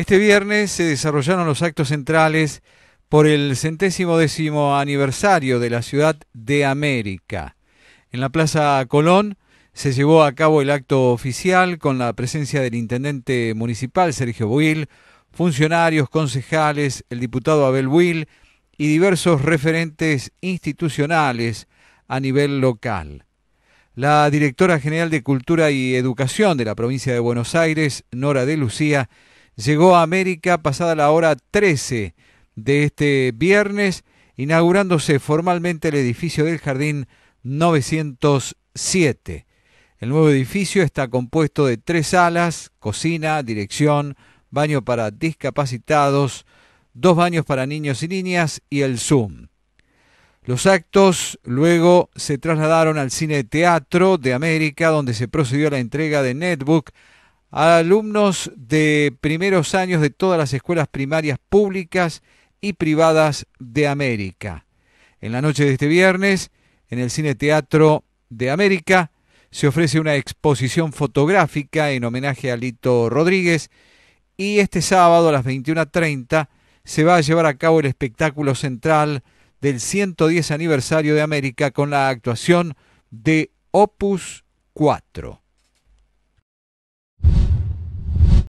Este viernes se desarrollaron los actos centrales por el centésimo décimo aniversario de la Ciudad de América. En la Plaza Colón se llevó a cabo el acto oficial con la presencia del intendente municipal Sergio Buil, funcionarios, concejales, el diputado Abel Buil y diversos referentes institucionales a nivel local. La directora general de Cultura y Educación de la provincia de Buenos Aires, Nora de Lucía, llegó a América pasada la hora 13 de este viernes, inaugurándose formalmente el edificio del Jardín 907. El nuevo edificio está compuesto de tres salas, cocina, dirección, baño para discapacitados, dos baños para niños y niñas y el Zoom. Los actos luego se trasladaron al Cine Teatro de América, donde se procedió a la entrega de Netbook a alumnos de primeros años de todas las escuelas primarias públicas y privadas de América. En la noche de este viernes, en el Cine Teatro de América, se ofrece una exposición fotográfica en homenaje a Lito Rodríguez y este sábado a las 21.30 se va a llevar a cabo el espectáculo central del 110 aniversario de América con la actuación de Opus 4.